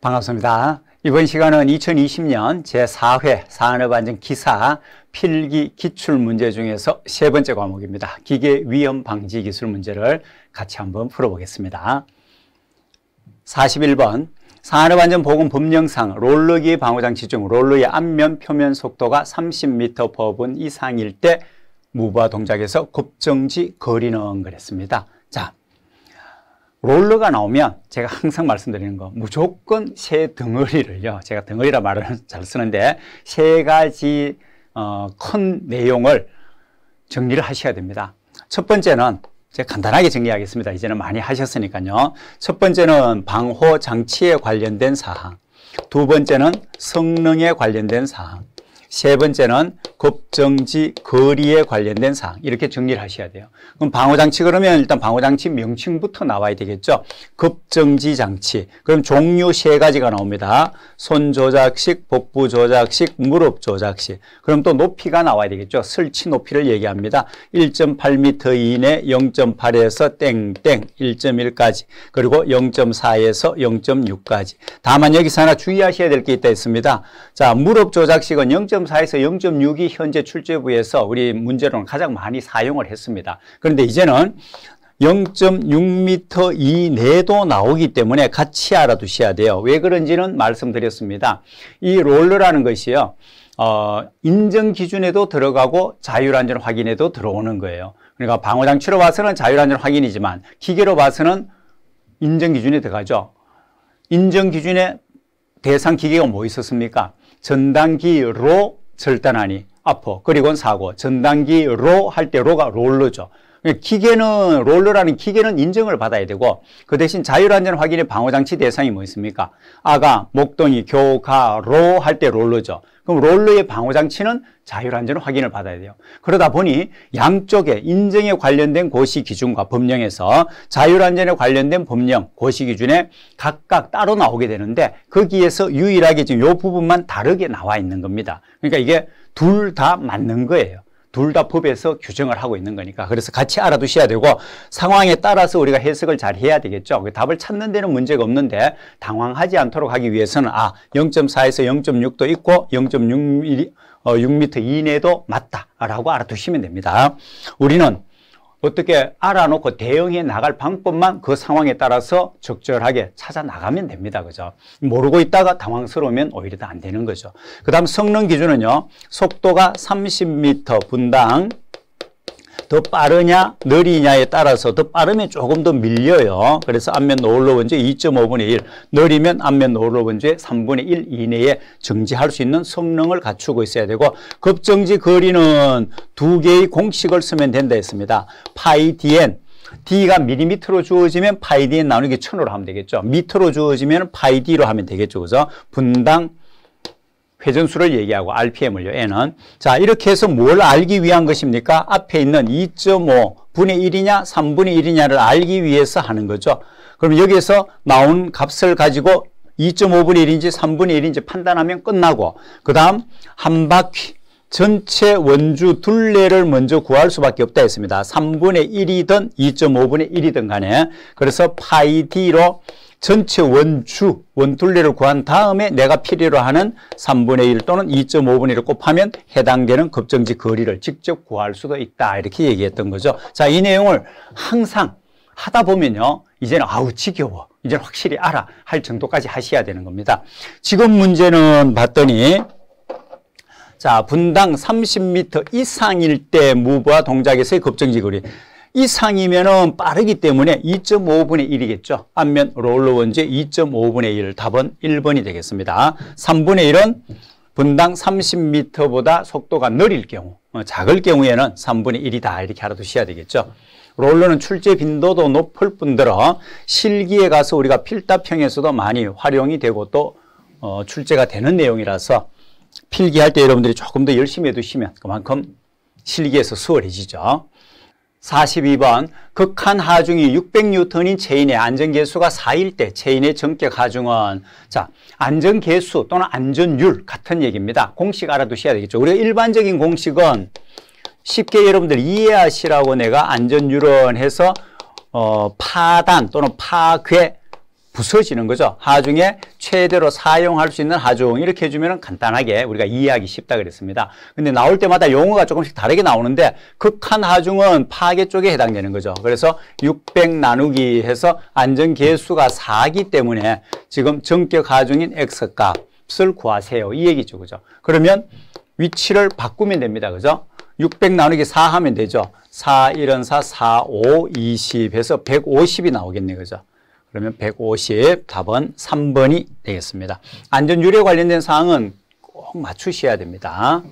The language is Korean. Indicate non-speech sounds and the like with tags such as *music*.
반갑습니다. 이번 시간은 2020년 제4회 산업안전 기사 필기 기출 문제 중에서 세 번째 과목입니다. 기계 위험 방지 기술 문제를 같이 한번 풀어보겠습니다. 41번 산업안전보건법령상 롤러기방어장치중 롤러의 앞면 표면 속도가 30m 법은 이상일 때 무바 동작에서 급정지 거리는 그랬습니다. 자, 롤러가 나오면 제가 항상 말씀드리는 거 무조건 세 덩어리를요 제가 덩어리라 말을 *laughs* 잘 쓰는데 세 가지 어, 큰 내용을 정리를 하셔야 됩니다 첫 번째는 제가 간단하게 정리하겠습니다 이제는 많이 하셨으니까요 첫 번째는 방호 장치에 관련된 사항 두 번째는 성능에 관련된 사항 세 번째는 급정지 거리에 관련된 사항 이렇게 정리를 하셔야 돼요. 그럼 방호장치 그러면 일단 방호장치 명칭부터 나와야 되겠죠. 급정지 장치. 그럼 종류 세 가지가 나옵니다. 손 조작식, 복부 조작식, 무릎 조작식. 그럼 또 높이가 나와야 되겠죠. 설치 높이를 얘기합니다. 1.8m 이내 0.8에서 땡땡 1.1까지 그리고 0.4에서 0.6까지. 다만 여기서 하나 주의하셔야 될 게 있다 있습니다. 자, 무릎 조작식은 0. 0.4에서 0.6이 현재 출제부에서 우리 문제로는 가장 많이 사용을 했습니다. 그런데 이제는 0.6m 이내도 나오기 때문에 같이 알아두셔야 돼요. 왜 그런지는 말씀드렸습니다. 이 롤러라는 것이요. 어, 인증 기준에도 들어가고 자율안전 확인에도 들어오는 거예요. 그러니까 방어장치로 봐서는 자율안전 확인이지만 기계로 봐서는 인증 기준에 들어가죠. 인증 기준에 대상 기계가 뭐 있었습니까? 전단기로 절단하니 아퍼 그리고 사고 전단기로 할 때 로가 롤러죠 그러니까 기계는 롤러라는 기계는 인정을 받아야 되고 그 대신 자율안전 확인의 방어장치 대상이 뭐 있습니까 아가 목동이 교가로 할 때 롤러죠 그럼 롤러의 방호장치는 자율안전 확인을 받아야 돼요. 그러다 보니 양쪽에 인증에 관련된 고시기준과 법령에서 자율안전에 관련된 법령, 고시기준에 각각 따로 나오게 되는데 거기에서 유일하게 지금 이 부분만 다르게 나와 있는 겁니다. 그러니까 이게 둘 다 맞는 거예요. 둘다 법에서 규정을 하고 있는 거니까 그래서 같이 알아두셔야 되고 상황에 따라서 우리가 해석을 잘 해야 되겠죠. 그 답을 찾는 데는 문제가 없는데 당황하지 않도록 하기 위해서는 아 0.4에서 0.6도 있고 0.6m 어, 이내도 맞다라고 알아두시면 됩니다. 우리는 어떻게 알아놓고 대응해 나갈 방법만 그 상황에 따라서 적절하게 찾아 나가면 됩니다. 그죠? 모르고 있다가 당황스러우면 오히려 안 되는 거죠. 그 다음 성능 기준은요. 속도가 30m 분당 더 빠르냐 느리냐에 따라서 더 빠르면 조금 더 밀려요. 그래서 앞면 노을로 원주의 2.5분의 1, 느리면 앞면 노을로 원주의 3분의 1 이내에 정지할 수 있는 성능을 갖추고 있어야 되고 급정지 거리는 두 개의 공식을 쓰면 된다 했습니다. 파이 dn d가 밀리미터로 주어지면 파이 dn 나누기 1000으로 하면 되겠죠. 미터로 주어지면 파이 d로 하면 되겠죠. 그래서 분당 회전수를 얘기하고 RPM을요. N은. 자 이렇게 해서 뭘 알기 위한 것입니까? 앞에 있는 2.5분의 1이냐 3분의 1이냐를 알기 위해서 하는 거죠. 그럼 여기에서 나온 값을 가지고 2.5분의 1인지 3분의 1인지 판단하면 끝나고 그 다음 한 바퀴 전체 원주 둘레를 먼저 구할 수밖에 없다 했습니다. 3분의 1이든 2.5분의 1이든 간에 그래서 파이 D로 전체 원주, 원툴리를 구한 다음에 내가 필요로 하는 3분의 1 또는 2.5분의 1을 곱하면 해당되는 급정지 거리를 직접 구할 수도 있다 이렇게 얘기했던 거죠 자 이 내용을 항상 하다 보면요 이제는 아우 지겨워 이제는 확실히 알아 할 정도까지 하셔야 되는 겁니다 지금 문제는 봤더니 자 분당 30m 이상일 때 무브와 동작에서의 급정지 거리 이상이면은 빠르기 때문에 2.5분의 1이겠죠. 앞면 롤러 원제 2.5분의 1 답은 1번이 되겠습니다. 3분의 1은 분당 30m보다 속도가 느릴 경우, 어, 작을 경우에는 3분의 1이다 이렇게 알아두셔야 되겠죠. 롤러는 출제 빈도도 높을 뿐더러 실기에 가서 우리가 필답형에서도 많이 활용이 되고 또 어, 출제가 되는 내용이라서 필기할 때 여러분들이 조금 더 열심히 해두시면 그만큼 실기에서 수월해지죠. 42번 극한 하중이 600N인 체인의 안전계수가 4일 때 체인의 전격 하중은 자 안전계수 또는 안전율 같은 얘기입니다. 공식 알아두셔야 되겠죠. 우리가 일반적인 공식은 쉽게 여러분들 이해하시라고 내가 안전율은 해서 어, 파단 또는 파괴 부서지는 거죠. 하중에 최대로 사용할 수 있는 하중 이렇게 해주면 간단하게 우리가 이해하기 쉽다 그랬습니다. 근데 나올 때마다 용어가 조금씩 다르게 나오는데 극한 하중은 파괴 쪽에 해당되는 거죠. 그래서 600 나누기 해서 안전계수가 4기 때문에 지금 정격 하중인 X값을 구하세요. 이 얘기죠. 그죠? 그러면 위치를 바꾸면 됩니다. 그죠? 600 나누기 4 하면 되죠. 4, 1은 4, 4, 5, 20 해서 150이 나오겠네. 그죠? 그러면 150 답은 3번이 되겠습니다. 안전유례 관련된 사항은 꼭 맞추셔야 됩니다.